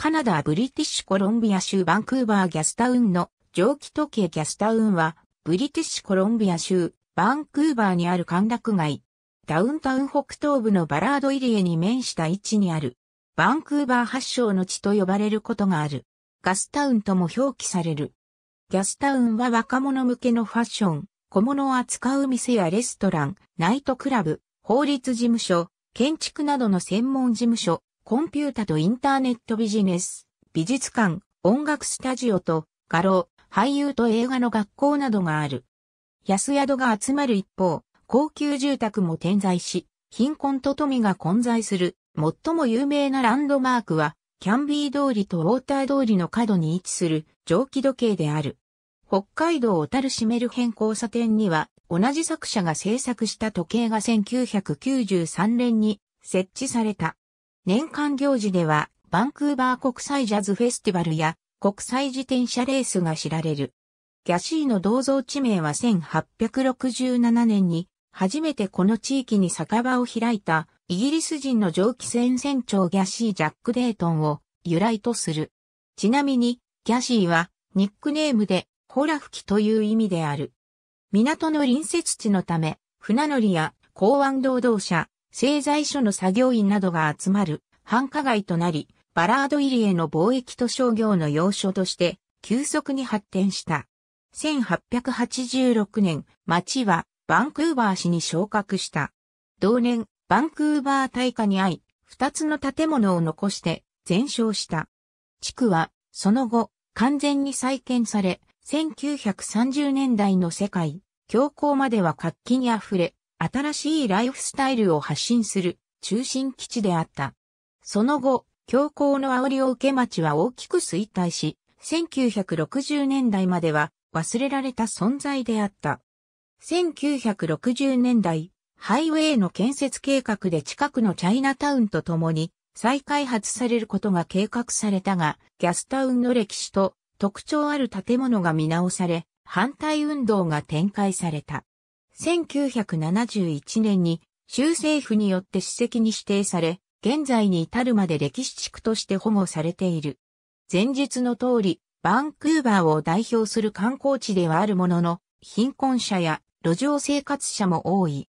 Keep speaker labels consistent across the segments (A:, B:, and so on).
A: カナダ・ブリティッシュコロンビア州バンクーバー・ギャスタウンの蒸気時計ギャスタウンは、ブリティッシュコロンビア州バンクーバーにある歓楽街、ダウンタウン北東部のバラード入り江に面した位置にある、バンクーバー発祥の地と呼ばれることがある、ガスタウンとも表記される。ギャスタウンは若者向けのファッション、小物を扱う店やレストラン、ナイトクラブ、法律事務所、建築などの専門事務所、コンピュータとインターネットビジネス、美術館、音楽スタジオと、画廊、俳優と映画の学校などがある。安宿が集まる一方、高級住宅も点在し、貧困と富が混在する、最も有名なランドマークは、キャンビー通りとウォーター通りの角に位置する蒸気時計である。北海道小樽シメルヘン交差点には、同じ作者が制作した時計が1993年に設置された。年間行事では、バンクーバー国際ジャズフェスティバルや国際自転車レースが知られる。ギャシーの銅像地名は1867年に初めてこの地域に酒場を開いたイギリス人の蒸気船船長ギャシー・ジャック・デートンを由来とする。ちなみに、ギャシーはニックネームでホラ吹きという意味である。港の隣接地のため、船乗りや港湾労働者、製材所の作業員などが集まる繁華街となり、バラード入りへの貿易と商業の要所として急速に発展した。1886年、町はバンクーバー市に昇格した。同年、バンクーバー大火に遭い、二つの建物を残して全焼した。地区は、その後、完全に再建され、1930年代の世界、恐慌までは活気に溢れ、新しいライフスタイルを発信する中心基地であった。その後、強行の煽りを受け町は大きく衰退し、1960年代までは忘れられた存在であった。1960年代、ハイウェイの建設計画で近くのチャイナタウンと共に再開発されることが計画されたが、ギャスタウンの歴史と特徴ある建物が見直され、反対運動が展開された。1971年に州政府によって史跡に指定され、現在に至るまで歴史地区として保護されている。前述の通り、バンクーバーを代表する観光地ではあるものの、貧困者や路上生活者も多い。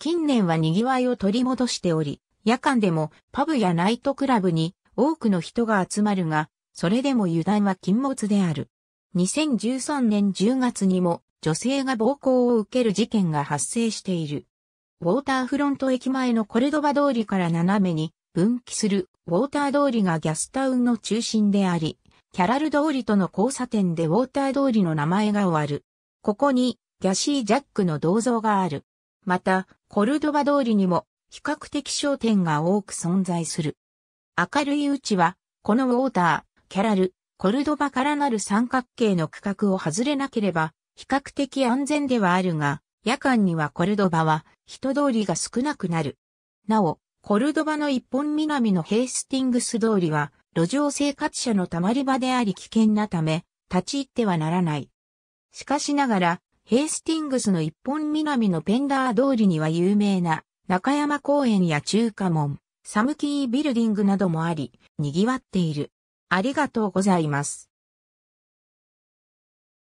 A: 近年は賑わいを取り戻しており、夜間でもパブやナイトクラブに多くの人が集まるが、それでも油断は禁物である。2013年10月にも女性が暴行を受ける事件が発生している。ウォーターフロント駅前のコルドバ通りから斜めに分岐するウォーター通りがギャスタウンの中心であり、キャラル通りとの交差点でウォーター通りの名前が終わる。ここにギャシー・ジャックの銅像がある。また、コルドバ通りにも比較的商店が多く存在する。明るいうちは、このウォーター、キャラル、コルドバからなる三角形の区画を外れなければ、比較的安全ではあるが、夜間にはコルドバは人通りが少なくなる。なお、コルドバの一本南のヘイスティングス通りは路上生活者の溜まり場であり危険なため、立ち入ってはならない。しかしながら、ヘイスティングスの一本南のペンダー通りには有名な中山公園や中華門、サムキービルディングなどもあり、賑わっている。ありがとうございます。